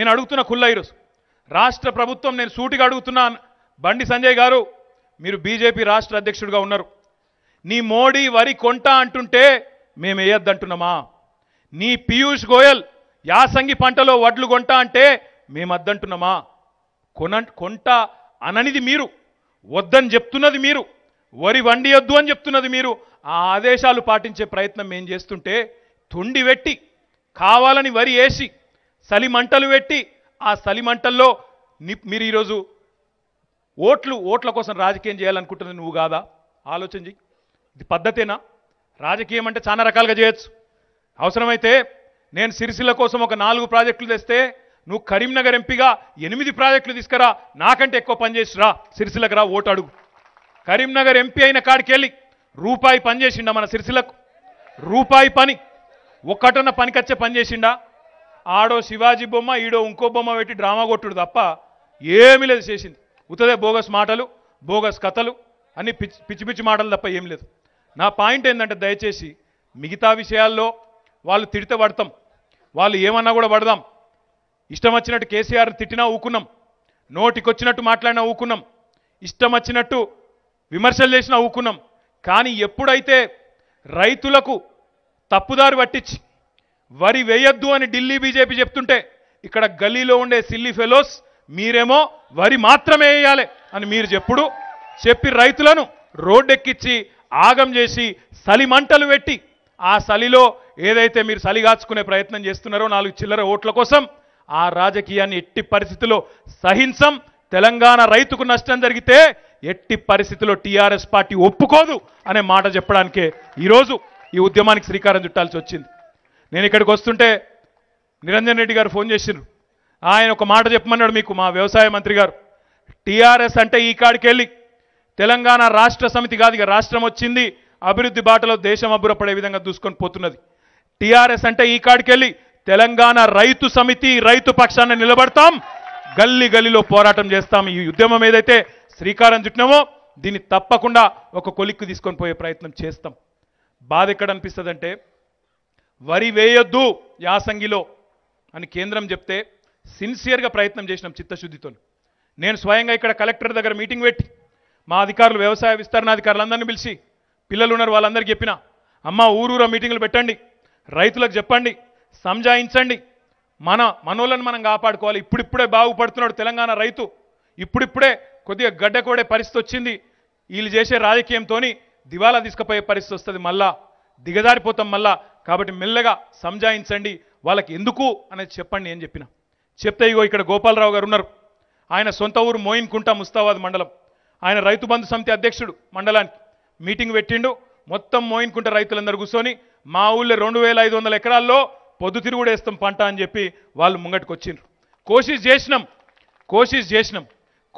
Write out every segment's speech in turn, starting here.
నేను అడుగుతున్న కుల్ల ఈరోజు రాష్ట్ర ప్రభుత్వం నేను సూటిగా అడుగుతున్నాను బండి సంజయ్ గారు మీరు బీజేపీ రాష్ట్ర అధ్యక్షుడిగా ఉన్నారు నీ మోడీ వరి కొంట అంటుంటే మేము వేయొద్దంటున్నామా నీ పీయూష్ గోయల్ యాసంగి పంటలో వడ్లు కొంట అంటే మేము అద్దంటున్నామా కొన కొంట అననిది మీరు వద్దని చెప్తున్నది మీరు వరి వండియొద్దు అని చెప్తున్నది మీరు ఆ ఆదేశాలు పాటించే ప్రయత్నం మేము చేస్తుంటే తుండి పెట్టి కావాలని వరి వేసి సలిమంటలు పెట్టి ఆ సలిమంటల్లో మీరు ఈరోజు ఓట్లు ఓట్ల కోసం రాజకీయం చేయాలనుకుంటున్నది నువ్వు కాదా ఆలోచన చెయ్యి ఇది పద్ధతేనా రాజకీయం అంటే చాలా రకాలుగా చేయొచ్చు అవసరమైతే నేను సిరిసిల్ల కోసం ఒక నాలుగు ప్రాజెక్టులు తెస్తే నువ్వు కరీంనగర్ ఎంపీగా ఎనిమిది ప్రాజెక్టులు తీసుకురా నాకంటే ఎక్కువ రా సిరిసిల్లకు రా ఓటు అడుగు కరీంనగర్ ఎంపీ అయిన కాడికి వెళ్ళి రూపాయి పనిచేసిండా మన సిరిసిల్లకు రూపాయి పని ఒక్కటన్న పనికొచ్చే పని చేసిండా ఆడో శివాజీ బొమ్మ ఈడో ఇంకో బొమ్మ పెట్టి డ్రామా కొట్టుడు తప్ప ఏమీ లేదు చేసింది ఉతదే బోగస్ మాటలు బోగస్ కథలు అన్ని పిచ్చి పిచ్చి పిచ్చి మాటలు తప్ప ఏం లేదు నా పాయింట్ ఏంటంటే దయచేసి మిగతా విషయాల్లో వాళ్ళు తిడితే పడతాం వాళ్ళు ఏమన్నా కూడా పడదాం ఇష్టం వచ్చినట్టు కేసీఆర్ తిట్టినా ఊకున్నాం నోటికొచ్చినట్టు మాట్లాడినా ఊకున్నాం ఇష్టం వచ్చినట్టు విమర్శలు చేసినా ఊకున్నాం కానీ ఎప్పుడైతే రైతులకు తప్పుదారి పట్టించి వరి వేయొద్దు అని ఢిల్లీ బీజేపీ చెప్తుంటే ఇక్కడ గల్లీలో ఉండే సిల్లీ ఫెలోస్ మీరేమో వరి మాత్రమే వేయాలి అని మీరు చెప్పుడు చెప్పి రైతులను రోడ్డెక్కిచ్చి ఆగం చేసి మంటలు పెట్టి ఆ సలిలో ఏదైతే మీరు సలిగాచుకునే ప్రయత్నం చేస్తున్నారో నాలుగు చిల్లర ఓట్ల కోసం ఆ రాజకీయాన్ని ఎట్టి పరిస్థితిలో సహించం తెలంగాణ రైతుకు నష్టం జరిగితే ఎట్టి పరిస్థితిలో టీఆర్ఎస్ పార్టీ ఒప్పుకోదు అనే మాట చెప్పడానికే ఈరోజు ఈ ఉద్యమానికి శ్రీకారం చుట్టాల్సి వచ్చింది నేను ఇక్కడికి వస్తుంటే నిరంజన్ రెడ్డి గారు ఫోన్ చేసిండ్రు ఆయన ఒక మాట చెప్పమన్నాడు మీకు మా వ్యవసాయ మంత్రి గారు టీఆర్ఎస్ అంటే ఈ కాడికి వెళ్ళి తెలంగాణ రాష్ట్ర సమితి కాదు ఇక రాష్ట్రం వచ్చింది అభివృద్ధి బాటలో దేశం అబ్బురపడే విధంగా దూసుకొని పోతున్నది టీఆర్ఎస్ అంటే ఈ కాడికి వెళ్ళి తెలంగాణ రైతు సమితి రైతు పక్షాన్ని నిలబడతాం గల్లి గల్లిలో పోరాటం చేస్తాం ఈ ఉద్యమం ఏదైతే శ్రీకారం చుట్టినామో దీన్ని తప్పకుండా ఒక కొలిక్కు తీసుకొని పోయే ప్రయత్నం చేస్తాం బాధ ఎక్కడ అనిపిస్తుందంటే వరి వేయొద్దు యాసంగిలో అని కేంద్రం చెప్తే సిన్సియర్గా ప్రయత్నం చేసినాం చిత్తశుద్ధితో నేను స్వయంగా ఇక్కడ కలెక్టర్ దగ్గర మీటింగ్ పెట్టి మా అధికారులు వ్యవసాయ విస్తరణ అధికారులందరినీ పిలిచి పిల్లలు ఉన్నారు వాళ్ళందరికీ చెప్పిన అమ్మ ఊరూర మీటింగులు పెట్టండి రైతులకు చెప్పండి సంజాయించండి మన మనోళ్ళని మనం కాపాడుకోవాలి ఇప్పుడిప్పుడే బాగుపడుతున్నాడు తెలంగాణ రైతు ఇప్పుడిప్పుడే కొద్దిగా గడ్డకోడే పరిస్థితి వచ్చింది వీళ్ళు చేసే రాజకీయంతో దివాలా తీసుకుపోయే పరిస్థితి వస్తుంది మళ్ళా దిగజారిపోతాం మళ్ళా కాబట్టి మెల్లగా సంజాయించండి వాళ్ళకి ఎందుకు అనేది చెప్పండి అని చెప్పిన చెప్తే ఇగో ఇక్కడ గోపాలరావు గారు ఉన్నారు ఆయన సొంత ఊరు మోయిన్కుంట ముస్తాబాద్ మండలం ఆయన రైతు బంధు సమితి అధ్యక్షుడు మండలానికి మీటింగ్ పెట్టిండు మొత్తం మోయిన్కుంట రైతులందరూ కూర్చొని మా ఊళ్ళో రెండు వేల ఐదు వందల ఎకరాల్లో పొద్దుతిరుగుడు వేస్తాం పంట అని చెప్పి వాళ్ళు ముంగటికి వచ్చిండ్రు కోషిష్ చేసినాం కోషిష్ చేసినాం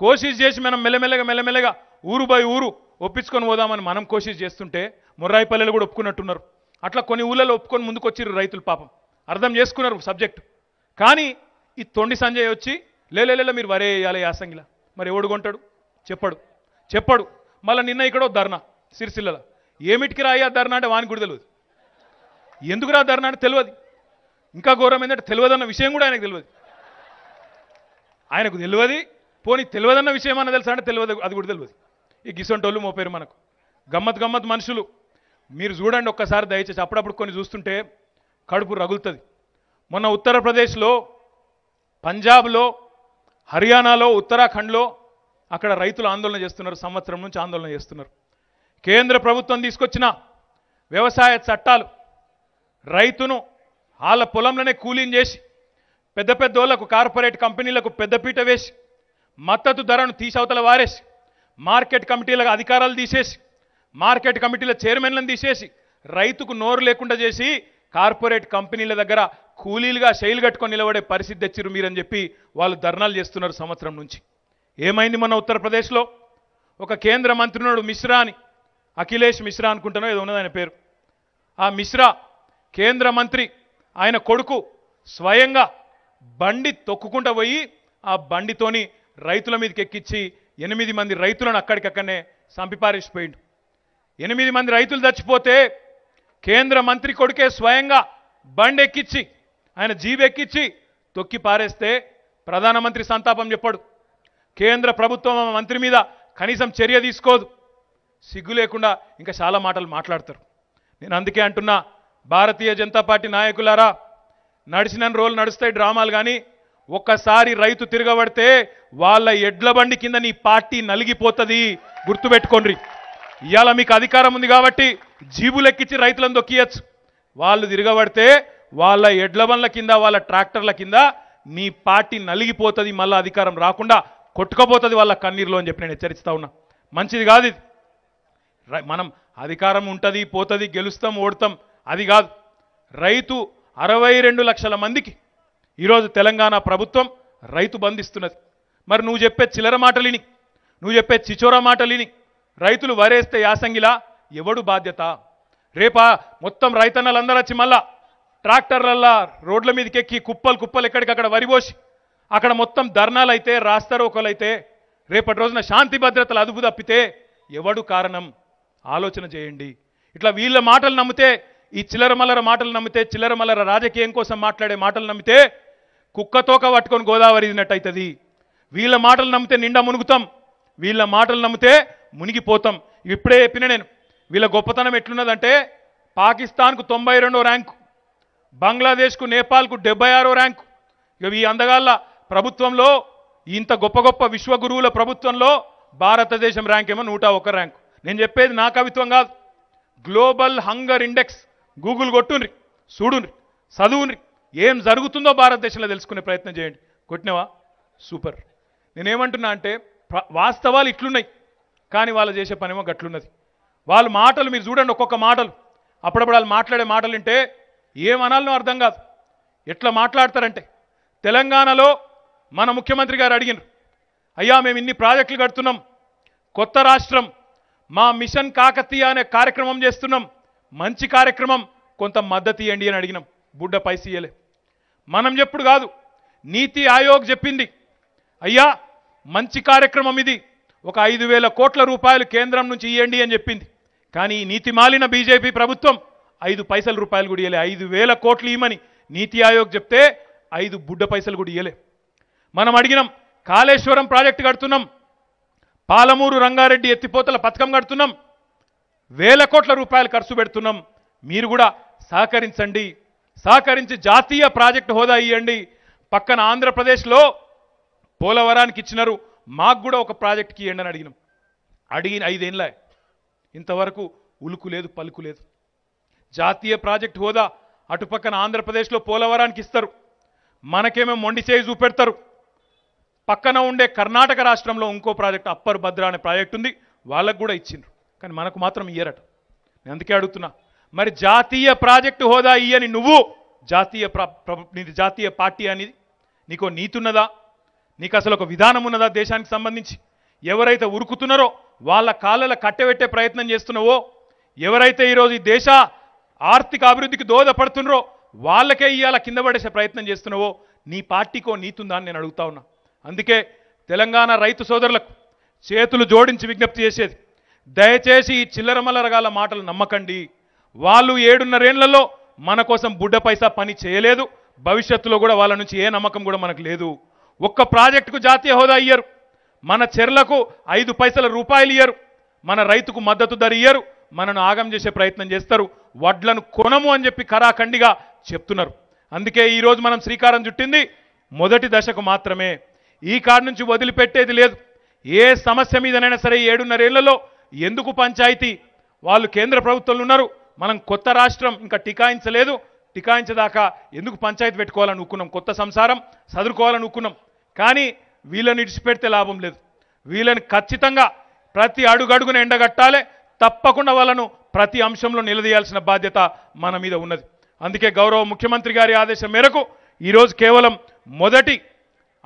కోషిష్ చేసి మనం మెల్లమెల్లగా మెల్లమెల్లగా ఊరు బై ఊరు ఒప్పించుకొని పోదామని మనం కోషిష్ చేస్తుంటే ముర్రాయిపల్లెలు కూడా ఒప్పుకున్నట్టున్నారు అట్లా కొన్ని ఊళ్ళలో ఒప్పుకొని ముందుకొచ్చిర్రు రైతులు పాపం అర్థం చేసుకున్నారు సబ్జెక్ట్ కానీ ఈ తొండి సంజయ్ వచ్చి లేలేలే మీరు వరే వేయాలి యాసంగిలా మరి ఎవడు కొంటాడు చెప్పడు చెప్పడు మళ్ళీ నిన్న ఇక్కడ ధర్నా సిరిసిల్లల ఏమిటికి రాయా ధర్నా అంటే వానికి కూడా తెలియదు ఎందుకు రా ధర్నా అంటే తెలియదు ఇంకా ఘోరం ఏంటంటే తెలియదన్న విషయం కూడా ఆయనకు తెలియదు ఆయనకు తెలియదు పోనీ తెలియదన్న విషయం అన్న తెలుసా అంటే తెలియదు అది కూడా తెలియదు ఈ గిసొంటోళ్ళు మోపేరు మనకు గమ్మత్ గమ్మత్ మనుషులు మీరు చూడండి ఒక్కసారి దయచేసి అప్పుడప్పుడు కొన్ని చూస్తుంటే కడుపు రగులుతుంది మొన్న ఉత్తరప్రదేశ్లో పంజాబ్లో హర్యానాలో ఉత్తరాఖండ్లో అక్కడ రైతులు ఆందోళన చేస్తున్నారు సంవత్సరం నుంచి ఆందోళన చేస్తున్నారు కేంద్ర ప్రభుత్వం తీసుకొచ్చిన వ్యవసాయ చట్టాలు రైతును వాళ్ళ పొలంలోనే కూలింగ్ చేసి పెద్ద పెద్ద వాళ్ళకు కార్పొరేట్ కంపెనీలకు పెద్దపీట వేసి మద్దతు ధరను తీసవతల వారేసి మార్కెట్ కమిటీలకు అధికారాలు తీసేసి మార్కెట్ కమిటీల చైర్మన్లను తీసేసి రైతుకు నోరు లేకుండా చేసి కార్పొరేట్ కంపెనీల దగ్గర కూలీలుగా శైలు కట్టుకొని నిలబడే పరిస్థితి తెచ్చిరు మీరని చెప్పి వాళ్ళు ధర్నాలు చేస్తున్నారు సంవత్సరం నుంచి ఏమైంది మన ఉత్తరప్రదేశ్లో ఒక కేంద్ర మంత్రినుడు మిశ్రా అని అఖిలేష్ మిశ్రా అనుకుంటానో ఏదో ఉన్నదని పేరు ఆ మిశ్రా కేంద్ర మంత్రి ఆయన కొడుకు స్వయంగా బండి తొక్కుకుంటూ పోయి ఆ బండితోని రైతుల మీదకి ఎక్కించి ఎనిమిది మంది రైతులను అక్కడికక్కడనే సంపిపారేసిపోయిండు ఎనిమిది మంది రైతులు చచ్చిపోతే కేంద్ర మంత్రి కొడుకే స్వయంగా బండెక్కిచ్చి ఆయన జీవెక్కిచ్చి తొక్కి పారేస్తే ప్రధానమంత్రి సంతాపం చెప్పాడు కేంద్ర ప్రభుత్వం మంత్రి మీద కనీసం చర్య తీసుకోదు సిగ్గు లేకుండా ఇంకా చాలా మాటలు మాట్లాడతారు నేను అందుకే అంటున్నా భారతీయ జనతా పార్టీ నాయకులారా నడిచిన రోజులు నడుస్తాయి డ్రామాలు కానీ ఒక్కసారి రైతు తిరగబడితే వాళ్ళ ఎడ్ల బండి కింద నీ పార్టీ నలిగిపోతుంది గుర్తుపెట్టుకోండి ఇవాళ మీకు అధికారం ఉంది కాబట్టి జీబులెక్కించి రైతులను దొక్కియచ్చు వాళ్ళు తిరగబడితే వాళ్ళ ఎడ్లబండ్ల కింద వాళ్ళ ట్రాక్టర్ల కింద మీ పార్టీ నలిగిపోతుంది మళ్ళీ అధికారం రాకుండా కొట్టుకపోతుంది వాళ్ళ కన్నీరులో అని చెప్పి నేను హెచ్చరిస్తా ఉన్నా మంచిది కాదు ఇది మనం అధికారం ఉంటుంది పోతుంది గెలుస్తాం ఓడతాం అది కాదు రైతు అరవై రెండు లక్షల మందికి ఈరోజు తెలంగాణ ప్రభుత్వం రైతు బంధిస్తున్నది మరి నువ్వు చెప్పే చిల్లర మాటలిని నువ్వు చెప్పే చిచోర మాటలిని రైతులు వరేస్తే యాసంగిలా ఎవడు బాధ్యత రేపా మొత్తం రైతన్నలందరూ వచ్చి మళ్ళా ట్రాక్టర్లల్లా రోడ్ల మీదకెక్కి కుప్పలు కుప్పలు ఎక్కడికక్కడ వరిపోసి అక్కడ మొత్తం ధర్నాలైతే ఒకలైతే రేపటి రోజున శాంతి భద్రతలు అదుపు తప్పితే ఎవడు కారణం ఆలోచన చేయండి ఇట్లా వీళ్ళ మాటలు నమ్మితే ఈ చిల్లరమల్లర మాటలు నమ్మితే చిల్లరమల్లర రాజకీయం కోసం మాట్లాడే మాటలు నమ్మితే కుక్కతోక పట్టుకొని గోదావరి అవుతుంది వీళ్ళ మాటలు నమ్మితే నిండా మునుగుతాం వీళ్ళ మాటలు నమ్మితే మునిగిపోతాం ఇప్పుడే చెప్పిన నేను వీళ్ళ గొప్పతనం ఎట్లున్నదంటే పాకిస్తాన్కు తొంభై రెండో ర్యాంకు బంగ్లాదేశ్కు నేపాల్కు డెబ్బై ఆరో ర్యాంకు ఈ అందగాళ్ళ ప్రభుత్వంలో ఇంత గొప్ప గొప్ప విశ్వగురువుల ప్రభుత్వంలో భారతదేశం ర్యాంక్ ఏమో నూట ఒక్క ర్యాంకు నేను చెప్పేది నా కవిత్వం కాదు గ్లోబల్ హంగర్ ఇండెక్స్ గూగుల్ కొట్టుని చూడుని చదువుని ఏం జరుగుతుందో భారతదేశంలో తెలుసుకునే ప్రయత్నం చేయండి కొట్టినవా సూపర్ నేనేమంటున్నా అంటే వాస్తవాలు ఇట్లున్నాయి కానీ వాళ్ళు చేసే పనేమో గట్లున్నది వాళ్ళ మాటలు మీరు చూడండి ఒక్కొక్క మాటలు అప్పుడప్పుడు వాళ్ళు మాట్లాడే మాటలు వింటే ఏమనాలనో అర్థం కాదు ఎట్లా మాట్లాడతారంటే తెలంగాణలో మన ముఖ్యమంత్రి గారు అడిగినారు అయ్యా మేము ఇన్ని ప్రాజెక్టులు కడుతున్నాం కొత్త రాష్ట్రం మా మిషన్ కాకతీయ అనే కార్యక్రమం చేస్తున్నాం మంచి కార్యక్రమం కొంత మద్దతు ఇవ్వండి అని అడిగినాం బుడ్డ పైసీయలే మనం చెప్పుడు కాదు నీతి ఆయోగ్ చెప్పింది అయ్యా మంచి కార్యక్రమం ఇది ఒక ఐదు వేల కోట్ల రూపాయలు కేంద్రం నుంచి ఇవ్వండి అని చెప్పింది కానీ నీతి మాలిన బీజేపీ ప్రభుత్వం ఐదు పైసల రూపాయలు కూడా ఇయ్యలే ఐదు వేల కోట్లు ఇవ్వమని నీతి ఆయోగ్ చెప్తే ఐదు బుడ్డ పైసలు కూడా ఇయ్యలే మనం అడిగినాం కాళేశ్వరం ప్రాజెక్టు కడుతున్నాం పాలమూరు రంగారెడ్డి ఎత్తిపోతల పథకం కడుతున్నాం వేల కోట్ల రూపాయలు ఖర్చు పెడుతున్నాం మీరు కూడా సహకరించండి సహకరించి జాతీయ ప్రాజెక్టు హోదా ఇవ్వండి పక్కన ఆంధ్రప్రదేశ్లో పోలవరానికి ఇచ్చినారు మాకు కూడా ఒక ప్రాజెక్ట్కి ఇవ్వండి అని అడిగినాం అడిగిన ఐదేళ్ళ ఇంతవరకు ఉలుకు లేదు పలుకు లేదు జాతీయ ప్రాజెక్ట్ హోదా అటుపక్కన ఆంధ్రప్రదేశ్లో పోలవరానికి ఇస్తారు మనకేమో మొండి చేయి చూపెడతారు పక్కన ఉండే కర్ణాటక రాష్ట్రంలో ఇంకో ప్రాజెక్ట్ అప్పర్ భద్ర అనే ప్రాజెక్ట్ ఉంది వాళ్ళకు కూడా ఇచ్చిండ్రు కానీ మనకు మాత్రం ఇయ్యరట నేను అందుకే అడుగుతున్నా మరి జాతీయ ప్రాజెక్టు హోదా ఇయ్యని నువ్వు జాతీయ జాతీయ పార్టీ అనేది నీకో నీతున్నదా నీకు అసలు ఒక విధానం ఉన్నదా దేశానికి సంబంధించి ఎవరైతే ఉరుకుతున్నారో వాళ్ళ కాళ్ళ కట్టబెట్టే ప్రయత్నం చేస్తున్నావో ఎవరైతే ఈరోజు ఈ దేశ ఆర్థిక అభివృద్ధికి దోహదపడుతున్నారో వాళ్ళకే ఇవాళ కింద పడేసే ప్రయత్నం చేస్తున్నావో నీ పార్టీకో నీతుందా అని నేను అడుగుతా ఉన్నా అందుకే తెలంగాణ రైతు సోదరులకు చేతులు జోడించి విజ్ఞప్తి చేసేది దయచేసి ఈ చిల్లరమల్లరగాల మాటలు నమ్మకండి వాళ్ళు ఏడున్నరేళ్లలో మన కోసం బుడ్డ పైసా పని చేయలేదు భవిష్యత్తులో కూడా వాళ్ళ నుంచి ఏ నమ్మకం కూడా మనకు లేదు ఒక్క ప్రాజెక్టుకు జాతీయ హోదా ఇయ్యరు మన చెర్లకు ఐదు పైసల రూపాయలు ఇయ్యరు మన రైతుకు మద్దతు ధర ఇయ్యరు మనను ఆగం చేసే ప్రయత్నం చేస్తారు వడ్లను కొనము అని చెప్పి కరాఖండిగా చెప్తున్నారు అందుకే ఈరోజు మనం శ్రీకారం చుట్టింది మొదటి దశకు మాత్రమే ఈ కాడ నుంచి వదిలిపెట్టేది లేదు ఏ సమస్య మీదనైనా సరే ఏడున్నరేళ్లలో ఎందుకు పంచాయతీ వాళ్ళు కేంద్ర ప్రభుత్వంలో ఉన్నారు మనం కొత్త రాష్ట్రం ఇంకా టికాయించలేదు టికాయించదాకా ఎందుకు పంచాయతీ పెట్టుకోవాలని అనుకున్నాం కొత్త సంసారం చదువుకోవాలని కానీ వీళ్ళని ఇడిచిపెడితే లాభం లేదు వీళ్ళని ఖచ్చితంగా ప్రతి అడుగడుగున ఎండగట్టాలి తప్పకుండా వాళ్ళను ప్రతి అంశంలో నిలదీయాల్సిన బాధ్యత మన మీద ఉన్నది అందుకే గౌరవ ముఖ్యమంత్రి గారి ఆదేశం మేరకు ఈరోజు కేవలం మొదటి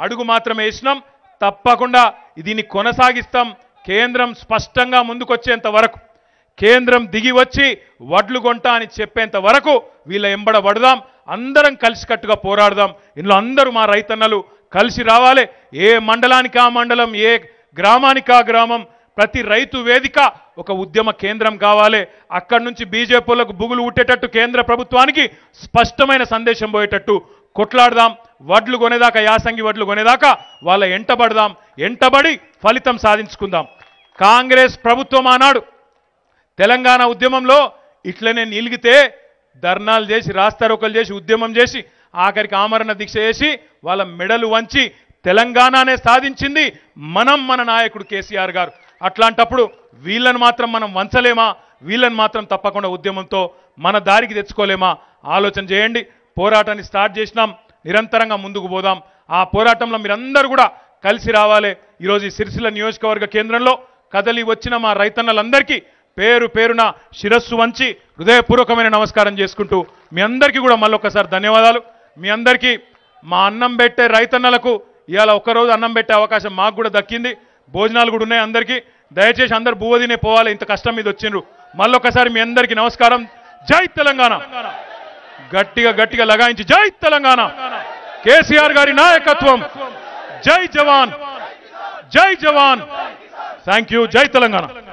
అడుగు మాత్రమే వేసినాం తప్పకుండా దీన్ని కొనసాగిస్తాం కేంద్రం స్పష్టంగా ముందుకొచ్చేంత వరకు కేంద్రం దిగి వచ్చి వడ్లు కొంటా అని చెప్పేంత వరకు వీళ్ళ ఎంబడ పడదాం అందరం కలిసికట్టుగా పోరాడదాం ఇందులో అందరూ మా రైతన్నలు కలిసి రావాలి ఏ మండలానికి ఆ మండలం ఏ గ్రామానికి ఆ గ్రామం ప్రతి రైతు వేదిక ఒక ఉద్యమ కేంద్రం కావాలి అక్కడి నుంచి బీజేపీలకు బుగులు ఉట్టేటట్టు కేంద్ర ప్రభుత్వానికి స్పష్టమైన సందేశం పోయేటట్టు కొట్లాడదాం వడ్లు కొనేదాకా యాసంగి వడ్లు కొనేదాకా వాళ్ళ ఎంటబడదాం ఎంటబడి ఫలితం సాధించుకుందాం కాంగ్రెస్ ప్రభుత్వం ఆనాడు తెలంగాణ ఉద్యమంలో ఇట్లనే నిలిగితే ధర్నాలు చేసి రాస్తారోకలు చేసి ఉద్యమం చేసి ఆఖరికి ఆమరణ దీక్ష చేసి వాళ్ళ మెడలు వంచి తెలంగాణనే సాధించింది మనం మన నాయకుడు కేసీఆర్ గారు అట్లాంటప్పుడు వీళ్ళని మాత్రం మనం వంచలేమా వీళ్ళని మాత్రం తప్పకుండా ఉద్యమంతో మన దారికి తెచ్చుకోలేమా ఆలోచన చేయండి పోరాటాన్ని స్టార్ట్ చేసినాం నిరంతరంగా ముందుకు పోదాం ఆ పోరాటంలో మీరందరూ కూడా కలిసి రావాలి ఈరోజు ఈ సిరిసిల్ల నియోజకవర్గ కేంద్రంలో కదలి వచ్చిన మా రైతన్నలందరికీ పేరు పేరున శిరస్సు వంచి హృదయపూర్వకమైన నమస్కారం చేసుకుంటూ మీ అందరికీ కూడా మళ్ళొక్కసారి ధన్యవాదాలు మీ అందరికీ మా అన్నం పెట్టే రైతన్నలకు ఇవాళ ఒక్కరోజు అన్నం పెట్టే అవకాశం మాకు కూడా దక్కింది భోజనాలు కూడా ఉన్నాయి అందరికీ దయచేసి అందరు భూవదినే పోవాలి ఇంత కష్టం మీద వచ్చిండ్రు మళ్ళొక్కసారి మీ అందరికీ నమస్కారం జై తెలంగాణ గట్టిగా గట్టిగా లగాయించి జై తెలంగాణ కేసీఆర్ గారి నాయకత్వం జై జవాన్ జై జవాన్ థ్యాంక్ యూ జై తెలంగాణ